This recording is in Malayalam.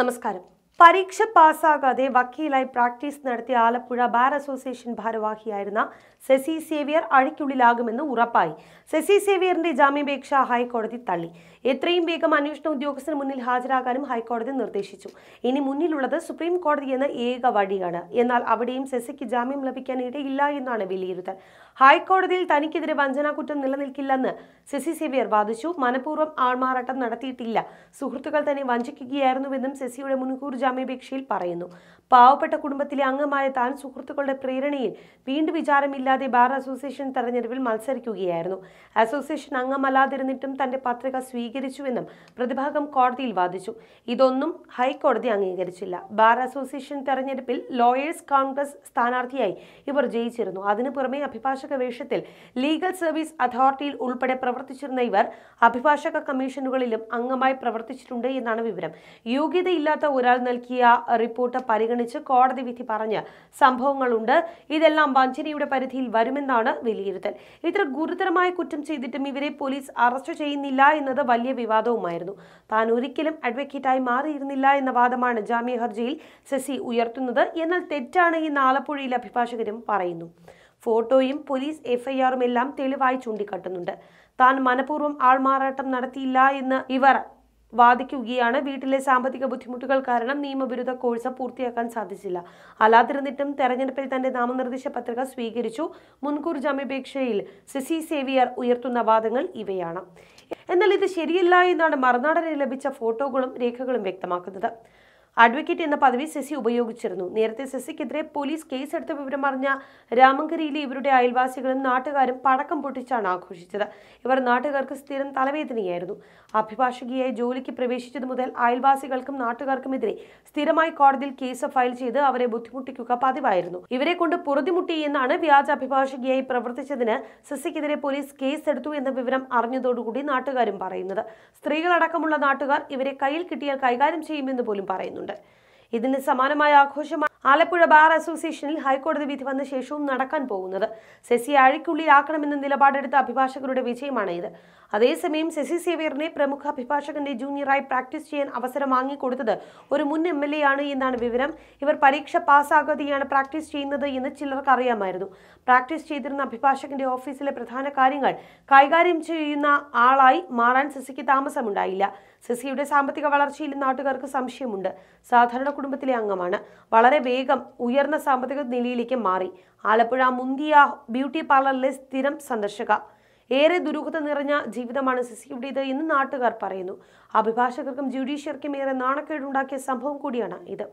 നമസ്കാരം പരീക്ഷ പാസ്സാകാതെ വക്കീലായി പ്രാക്ടീസ് നടത്തിയ ആലപ്പുഴ ബാർ അസോസിയേഷൻ ഭാരവാഹിയായിരുന്ന സെസി സേവിയർ അഴിക്കുള്ളിലാകുമെന്ന് ഉറപ്പായി സെസി സേവിയറിന്റെ ജാമ്യാപേക്ഷ ഹൈക്കോടതി തള്ളി എത്രയും വേഗം അന്വേഷണ ഉദ്യോഗസ്ഥന് മുന്നിൽ ഹാജരാകാനും ഹൈക്കോടതി നിർദ്ദേശിച്ചു ഇനി മുന്നിലുള്ളത് സുപ്രീം കോടതി എന്ന ഏക വഴിയാണ് എന്നാൽ അവിടെയും സെസിക്ക് ജാമ്യം ലഭിക്കാൻ ഇടയില്ല എന്നാണ് വിലയിരുത്തൽ ഹൈക്കോടതിയിൽ തനിക്കെതിരെ വഞ്ചനാകുറ്റം നിലനിൽക്കില്ലെന്ന് സെസി സേവിയർ വാദിച്ചു മനഃപൂർവ്വം ആൾമാറാട്ടം നടത്തിയിട്ടില്ല സുഹൃത്തുക്കൾ തന്നെ വഞ്ചിക്കുകയായിരുന്നുവെന്നും സെസിയുടെ മുൻകൂർ ജാമ്യാപേക്ഷയിൽ പറയുന്നു പാവപ്പെട്ട കുടുംബത്തിലെ അംഗമായ താൻ സുഹൃത്തുക്കളുടെ പ്രേരണയിൽ വീണ്ടും വിചാരമില്ലാതെ ബാർ അസോസിയേഷൻ തെരഞ്ഞെടുപ്പിൽ മത്സരിക്കുകയായിരുന്നു അസോസിയേഷൻ അംഗമല്ലാതിരുന്നിട്ടും തന്റെ പത്രിക സ്വീകരിച്ചുവെന്നും പ്രതിഭാഗം കോടതിയിൽ വാദിച്ചു ഇതൊന്നും ഹൈക്കോടതി അംഗീകരിച്ചില്ല ബാർ അസോസിയേഷൻ തെരഞ്ഞെടുപ്പിൽ ലോയേഴ്സ് കോൺഗ്രസ് സ്ഥാനാർത്ഥിയായി ഇവർ ജയിച്ചിരുന്നു അതിനു പുറമെ അഭിഭാഷക വേഷത്തിൽ ലീഗൽ സർവീസ് അതോറിറ്റിയിൽ ഉൾപ്പെടെ പ്രവർത്തിച്ചിരുന്ന ഇവർ അഭിഭാഷക കമ്മീഷനുകളിലും അംഗമായി പ്രവർത്തിച്ചിട്ടുണ്ട് എന്നാണ് വിവരം യോഗ്യതയില്ലാത്ത ഒരാൾ നൽകിയ റിപ്പോർട്ട് പരിഗണിച്ച് കോടതി വിധി പറഞ്ഞ് സംഭവങ്ങളുണ്ട് ഇതെല്ലാം വഞ്ചനയുടെ പരിധിയിൽ വരുമെന്നാണ് വിലയിരുത്തൽ ഇത്ര ഗുരുതരമായ കുറ്റം ചെയ്തിട്ടും ഇവരെ പോലീസ് അറസ്റ്റ് ചെയ്യുന്നില്ല എന്നത് വലിയ വിവാദവുമായിരുന്നു താൻ ഒരിക്കലും അഡ്വക്കേറ്റായി മാറിയിരുന്നില്ല എന്ന വാദമാണ് ജാമ്യ ഹർജിയിൽ ശശി ഉയർത്തുന്നത് എന്നാൽ തെറ്റാണ് ഈ നാളപ്പുഴയിൽ അഭിഭാഷകരും പറയുന്നു ഫോട്ടോയും പോലീസ് എഫ്ഐആറും എല്ലാം തെളിവായി ചൂണ്ടിക്കാട്ടുന്നുണ്ട് താൻ മനഃപൂർവ്വം ആൾമാറാട്ടം നടത്തിയില്ല എന്ന് ഇവർ വാദിക്കുകയാണ് വീട്ടിലെ സാമ്പത്തിക ബുദ്ധിമുട്ടുകൾ കാരണം നിയമവിരുദ്ധ കോഴ്സ് പൂർത്തിയാക്കാൻ സാധിച്ചില്ല അല്ലാതിരുന്നിട്ടും തെരഞ്ഞെടുപ്പിൽ തന്റെ നാമനിർദ്ദേശ പത്രിക സ്വീകരിച്ചു മുൻകൂർ ജാമ്യാപേക്ഷയിൽ സിസി സേവിയർ ഉയർത്തുന്ന വാദങ്ങൾ ഇവയാണ് എന്നാൽ ഇത് ശരിയല്ല എന്നാണ് മറുനാടനെ ലഭിച്ച ഫോട്ടോകളും രേഖകളും വ്യക്തമാക്കുന്നത് അഡ്വക്കേറ്റ് എന്ന പദവി സെസി ഉപയോഗിച്ചിരുന്നു നേരത്തെ സെസിക്കെതിരെ പോലീസ് കേസെടുത്ത വിവരം അറിഞ്ഞ രാമങ്കരിയിലെ ഇവരുടെ അയൽവാസികളും നാട്ടുകാരും പടക്കം പൊട്ടിച്ചാണ് ആഘോഷിച്ചത് ഇവർ നാട്ടുകാർക്ക് സ്ഥിരം തലവേദനയായിരുന്നു അഭിഭാഷകിയായി ജോലിക്ക് പ്രവേശിച്ചതു മുതൽ അയൽവാസികൾക്കും നാട്ടുകാർക്കുമെതിരെ സ്ഥിരമായി കോടതിയിൽ കേസ് ഫയൽ ചെയ്ത് അവരെ ബുദ്ധിമുട്ടിക്കുക പതിവായിരുന്നു ഇവരെ കൊണ്ട് പൊറുതിമുട്ടി എന്നാണ് വ്യാജ അഭിഭാഷകിയായി പ്രവർത്തിച്ചതിന് സെസിക്കെതിരെ പോലീസ് കേസെടുത്തു എന്ന വിവരം അറിഞ്ഞതോടുകൂടി നാട്ടുകാരും പറയുന്നത് സ്ത്രീകളടക്കമുള്ള നാട്ടുകാർ ഇവരെ കയ്യിൽ കിട്ടിയാൽ കൈകാര്യം ചെയ്യുമെന്ന് പോലും പറയുന്നു നടത്തുന്നുണ്ട് ഇതിന് സമാനമായ ആഘോഷമാണ് ആലപ്പുഴ ബാർ അസോസിയേഷനിൽ ഹൈക്കോടതി വിധി വന്ന ശേഷവും നടക്കാൻ പോകുന്നത് സെസി അഴിക്കുള്ളിലാക്കണമെന്ന നിലപാടെടുത്ത അഭിഭാഷകരുടെ വിജയമാണ് ഇത് അതേസമയം സെസി സേവിയറിനെ പ്രമുഖ അഭിഭാഷകന്റെ ജൂനിയറായി പ്രാക്ടീസ് ചെയ്യാൻ അവസരം വാങ്ങിക്കൊടുത്തത് ഒരു മുൻ എം എൽ എ ആണ് എന്നാണ് വിവരം ഇവർ പരീക്ഷ പാസ്സാകാതെയാണ് പ്രാക്ടീസ് ചെയ്യുന്നത് എന്ന് ചിലർക്ക് അറിയാമായിരുന്നു പ്രാക്ടീസ് ചെയ്തിരുന്ന അഭിഭാഷകന്റെ ഓഫീസിലെ പ്രധാന കാര്യങ്ങൾ കൈകാര്യം ചെയ്യുന്ന ആളായി മാറാൻ സെസിക്ക് താമസമുണ്ടായില്ല സെസിയുടെ സാമ്പത്തിക വളർച്ചയിൽ നാട്ടുകാർക്ക് സംശയമുണ്ട് സാധാരണ കുടുംബത്തിലെ അംഗമാണ് വളരെ വേഗം ഉയർന്ന സാമ്പത്തിക നിലയിലേക്ക് മാറി ആലപ്പുഴ മുന്തിയ ബ്യൂട്ടി പാർലറിലെ സ്ഥിരം സന്ദർശക ഏറെ ദുരൂഹത നിറഞ്ഞ ജീവിതമാണ് സിസിയുടേത് എന്ന് നാട്ടുകാർ പറയുന്നു അഭിഭാഷകർക്കും ജുഡീഷ്യർക്കും ഏറെ നാണക്കേടുണ്ടാക്കിയ സംഭവം കൂടിയാണ് ഇത്